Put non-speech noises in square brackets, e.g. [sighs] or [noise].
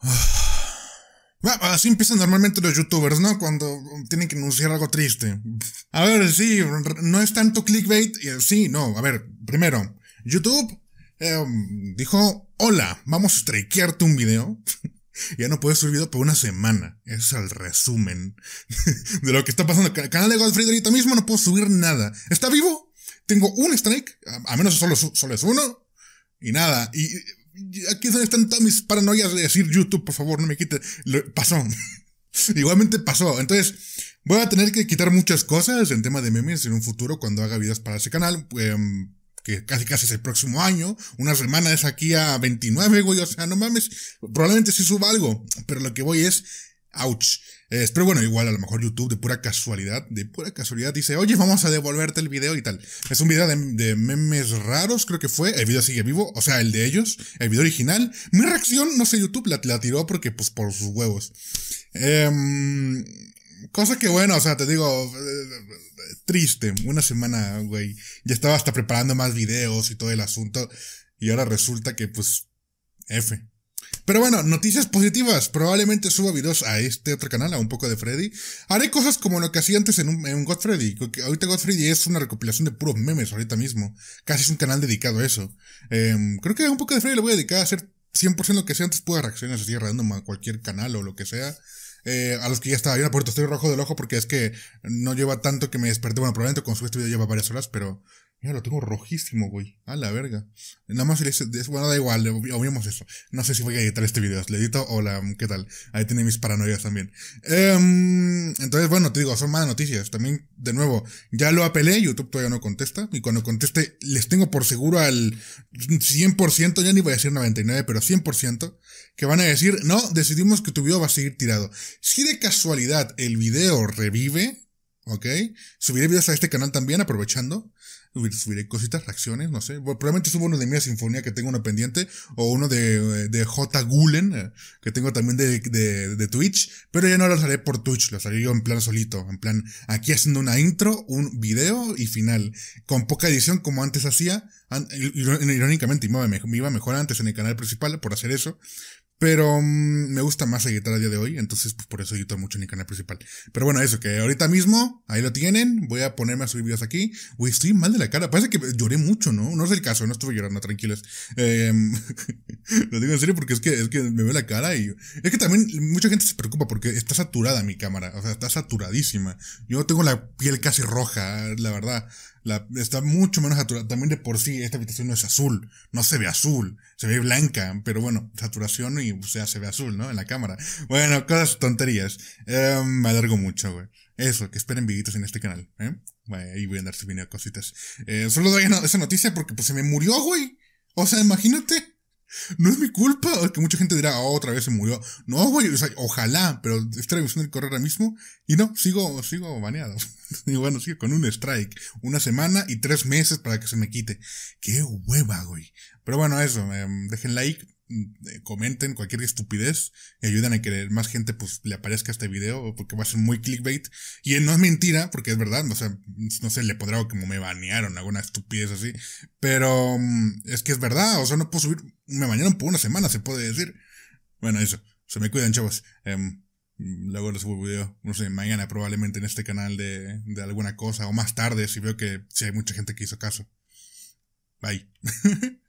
[sighs] Ah, así empiezan normalmente los youtubers, ¿no? Cuando tienen que anunciar algo triste. A ver, sí, no es tanto clickbait. Eh, sí, no. A ver, primero, YouTube em, dijo, hola, vamos a strikearte un video. [laughs] ya no puedes subir video por una semana. es el resumen [laughs] de lo que está pasando. El canal de Godfrey ahorita mismo no puedo subir nada. ¿Está vivo? Tengo un strike, a menos solo, solo es uno. Y nada, y aquí están todas mis paranoias de decir YouTube, por favor, no me quiten. pasó. [laughs] Igualmente pasó. Entonces, voy a tener que quitar muchas cosas en tema de memes en un futuro cuando haga videos para ese canal. Em, que casi casi es el próximo año, una semana es aquí a 29, güey, o sea, no mames, probablemente sí suba algo, pero lo que voy es, ouch, eh, pero bueno, igual a lo mejor YouTube de pura casualidad, de pura casualidad dice, oye, vamos a devolverte el video y tal. Es un video de, memes raros, creo que fue. El video sigue vivo, o sea, el de ellos, el video original. Mi reacción, no sé, YouTube la, tiró porque, pues, por sus huevos. Em, cosa que bueno, o sea, te digo, eh, triste. Una semana, güey. Ya estaba hasta preparando más videos y todo el asunto. Y ahora resulta que, pues, F. Pero bueno, noticias positivas. Probablemente suba videos a este otro canal, a un poco de Freddy. Haré cosas como lo que hacía antes en, un, God Freddy. Ahorita God Freddy es una recopilación de puros memes ahorita mismo. Casi es un canal dedicado a eso. Em, creo que un poco de Freddy lo voy a dedicar a hacer 100% lo que sea antes. Puedo reaccionar así random a cualquier canal o lo que sea eh, a los que ya estaba bien, Por estoy rojo del ojo porque es que no lleva tanto que me desperté. Bueno, probablemente con su este video lleva varias horas, pero Mira, lo tengo rojísimo, güey. A la verga. Nada más Bueno, da igual, obviamos eso. No sé si voy a editar este video. Le edito, hola, ¿qué tal? Ahí tiene mis paranoias también. Em, entonces, bueno, te digo, son malas noticias. También, de nuevo, ya lo apelé, YouTube todavía no contesta. Y cuando conteste, les tengo por seguro al 100%, ya ni voy a decir 99, pero 100%, que van a decir, no, decidimos que tu video va a seguir tirado. Si de casualidad el video revive, ¿ok? Subiré videos a este canal también, aprovechando. Subiré cositas, reacciones, no sé. probablemente subo uno de Mía Sinfonía que tengo uno pendiente, o uno de, J. Gulen, eh, que tengo también de, de, Twitch, pero ya no lo haré por Twitch, lo haré yo en plan solito, en plan aquí haciendo una intro, un video y final, con poca edición como antes hacía, irónicamente me iba mejor antes en el canal principal por hacer eso, pero mm, me gusta más la guitarra a día de hoy, entonces pues, por eso edito mucho en mi canal principal. Pero bueno, eso, que ahorita mismo, ahí lo tienen, voy a ponerme a subir videos aquí. Uy, estoy mal de la cara, parece que lloré mucho, ¿no? No es el caso, no estuve llorando, tranquilos. Eh, [laughs] Lo digo en serio porque es que, es que me veo la cara y... Es que también mucha gente se preocupa porque está saturada mi cámara. O sea, está saturadísima. Yo tengo la piel casi roja, la verdad. La, está mucho menos saturada. También de por sí, esta habitación no es azul. No se ve azul. Se ve blanca. Pero bueno, saturación y, o sea, se ve azul, ¿no? En la cámara. Bueno, cosas tonterías. Em, me alargo mucho, güey. Eso, que esperen visitas en este canal, ¿eh? ahí voy a andar subiendo cositas. Eh, solo doy esa noticia porque pues se me murió, güey. O sea, imagínate. No es mi culpa. Que mucha gente dirá, oh, otra vez se murió. No, güey, ojalá, pero estoy revisando el correo ahora mismo. Y no, sigo, sigo baneado. [laughs] y bueno, sigo con un strike. Una semana y tres meses para que se me quite. Qué hueva, güey. Pero bueno, eso, em, dejen like. Eh, comenten cualquier estupidez y ayudan a que más gente pues le aparezca este video porque va a ser muy clickbait y no es mentira porque es verdad no sé no sé le podrá como me banearon alguna estupidez así pero mm, es que es verdad o sea no puedo subir me banearon por una semana se puede decir bueno eso se me cuidan chavos em, Luego les subo video, no sé, mañana probablemente en este canal de, de alguna cosa o más tarde si veo que si hay mucha gente que hizo caso. Bye. [laughs]